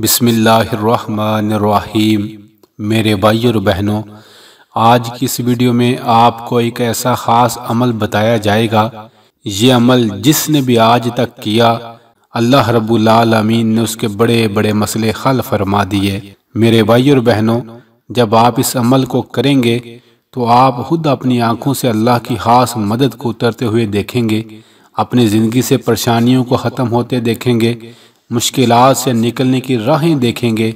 बिसमीम मेरे भाई और बहनों आज की इस वीडियो में आपको एक ऐसा ख़ास अमल बताया जाएगा ये अमल जिसने भी आज तक किया अल्लाह रबालमीन ने उसके बड़े बड़े मसले हल फरमा दिए मेरे भाई और बहनों जब आप इस अमल को करेंगे तो आप खुद अपनी आंखों से अल्लाह की खास मदद को उतरते हुए देखेंगे अपनी ज़िंदगी से परेशानियों को ख़त्म होते देखेंगे मुश्किल से निकलने की राहें देखेंगे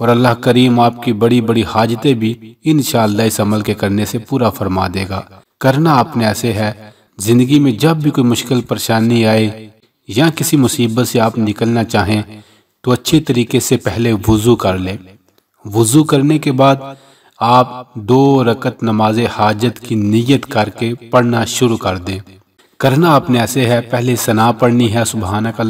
और अल्लाह करीम आपकी बड़ी बड़ी हाजतें भी इन इस अमल के करने से पूरा फरमा देगा करना आपने ऐसे है ज़िंदगी में जब भी कोई मुश्किल परेशानी आए या किसी मुसीबत से आप निकलना चाहें तो अच्छे तरीके से पहले वज़ू कर लें वज़ू करने के बाद आप दो रकत नमाज हाजत की नीयत करके पढ़ना शुरू कर दें करना आपने ऐसे है पहले सना पढ़नी है सुबहाना का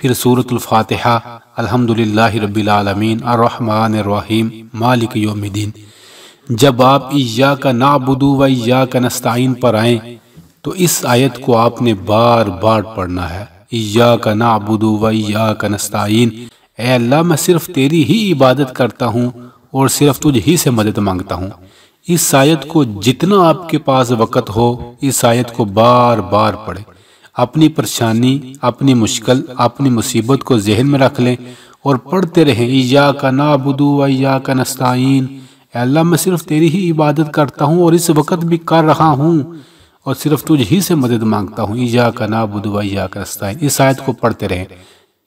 फिर सूरतफ़ातहा अलहमदिल्ला रबीआलमीन अर्रहमानरहीम मालिक योमद्दीन जब आप इया का नाबुदू व या का नस्ताइन पर आएँ तो इस आयत को आपने बार बार पढ़ना है इया का नाबुदू व या का नस्ताइन ए अल्लाह मैं सिर्फ तेरी ही इबादत करता हूँ और सिर्फ तुझ ही से मदद मांगता हूँ इस आयत को जितना आपके पास वक़्त हो इस आयत को बार बार पढ़ें अपनी परेशानी अपनी मुश्किल अपनी मुसीबत को जहन में रख लें और पढ़ते रहें ईजा का नाबुदू व या का नस्ताइन अल्लाह मैं सिर्फ तेरी ही इबादत करता हूँ और इस वक्त भी कर रहा हूँ और सिर्फ तुझ ही से मदद मांगता हूँ ईजा का नाबुदू व या का नस्ताइन इस आयत को पढ़ते रहें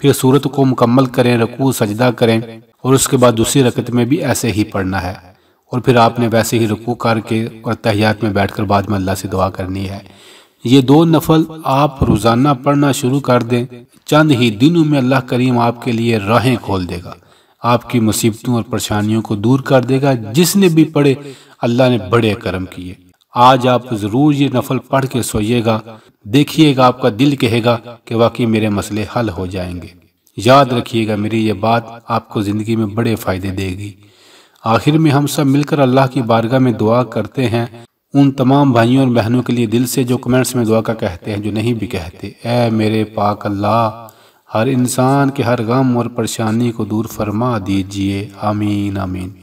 फिर सूरत को मुकम्मल करें रकू सजदा करें और उसके बाद दूसरी रकत में भी ऐसे ही पढ़ना है और फिर आपने वैसे ही रुकू करके और तहियात में बैठकर बाद में अल्लाह से दुआ करनी है ये दो नफल आप रोज़ाना पढ़ना शुरू कर दें चंद ही दिनों में अल्लाह करीम आपके लिए राहें खोल देगा आपकी मुसीबतों और परेशानियों को दूर कर देगा जिसने भी पढ़े अल्लाह ने बड़े करम किए आज आप ज़रूर ये नफल पढ़ के सोइएगा देखिएगा आपका दिल कहेगा कि वाकई मेरे मसले हल हो जाएंगे याद रखिएगा मेरी ये बात आपको ज़िंदगी में बड़े फ़ायदे देगी आखिर में हम सब मिलकर अल्लाह की बारगाह में दुआ करते हैं उन तमाम भाइयों और बहनों के लिए दिल से जो कमेंट्स में दुआ का कहते हैं जो नहीं भी कहते ए मेरे पाक अल्लाह हर इंसान के हर गम और परेशानी को दूर फरमा दीजिए आमीन आमीन